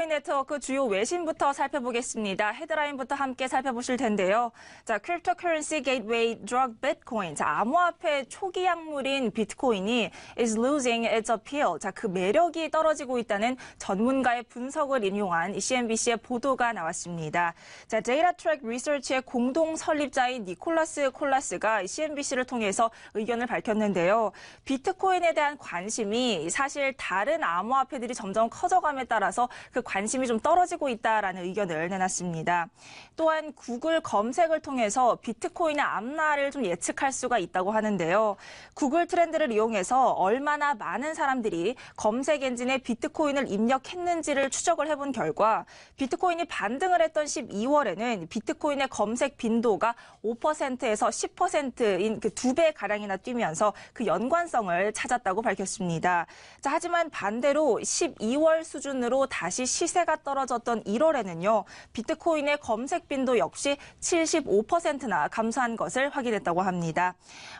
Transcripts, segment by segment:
코인 네트워크 주요 외신부터 살펴보겠습니다. 헤드라인부터 함께 살펴보실 텐데요. 자, 크립토커런시 게이트웨이 드럭 비트코인. 자, 암호화폐 초기 약물인 비트코인이 is losing its appeal. 자, 그 매력이 떨어지고 있다는 전문가의 분석을 인용한 CNBC의 보도가 나왔습니다. 자, 데이터 트랙 리서치의 공동 설립자인 니콜라스 콜라스가 CNBC를 통해서 의견을 밝혔는데요. 비트코인에 대한 관심이 사실 다른 암호화폐들이 점점 커져감에 따라서 그 관심이 좀 떨어지고 있다라는 의견을 내놨습니다. 또한 구글 검색을 통해서 비트코인의 앞날을 좀 예측할 수가 있다고 하는데요. 구글 트렌드를 이용해서 얼마나 많은 사람들이 검색 엔진에 비트코인을 입력했는지를 추적을 해본 결과 비트코인이 반등을 했던 12월에는 비트코인의 검색 빈도가 5%에서 10%인 그두배 가량이나 뛰면서 그 연관성을 찾았다고 밝혔습니다. 자, 하지만 반대로 12월 수준으로 다시 시세가 떨어졌던 1월에는요. 비트코인의 검색 빈도 역시 75%나 감소한 것을 확인했다고 합니다.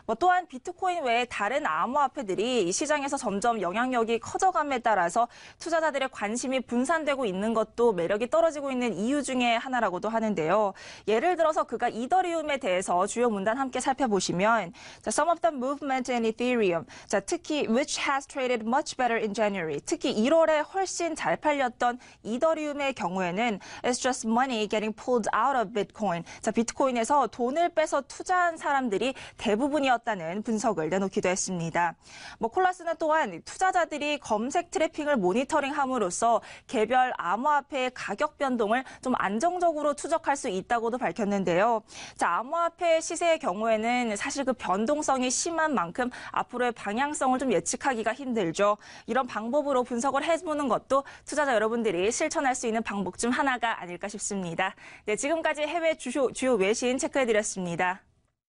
뭐 또한 비트코인 외에 다른 암호화폐들이 시장에서 점점 영향력이 커져감에 따라서 투자자들의 관심이 분산되고 있는 것도 매력이 떨어지고 있는 이유 중에 하나라고도 하는데요. 예를 들어서 그가 이더리움에 대해서 주요 문단 함께 살펴보시면 자, Some of the movement in Ethereum 특히 which has traded much better in January 특히 1월에 훨씬 잘 팔렸던 이더리움의 경우에는 it's just money getting pulled out of Bitcoin. 자, 비트코인에서 돈을 빼서 투자한 사람들이 대부분이었다는 분석을 내놓기도 했습니다. 뭐 콜라스는 또한 투자자들이 검색 트래핑을 모니터링함으로써 개별 암호화폐의 가격 변동을 좀 안정적으로 추적할 수 있다고도 밝혔는데요. 자, 암호화폐 시세의 경우에는 사실 그 변동성이 심한 만큼 앞으로의 방향성을 좀 예측하기가 힘들죠. 이런 방법으로 분석을 해보는 것도 투자자 여러분들이 분들 실천할 수 있는 방법 중 하나가 아닐까 싶습니다. 네, 지금까지 해외 주요, 주요 외신 체크해드렸습니다.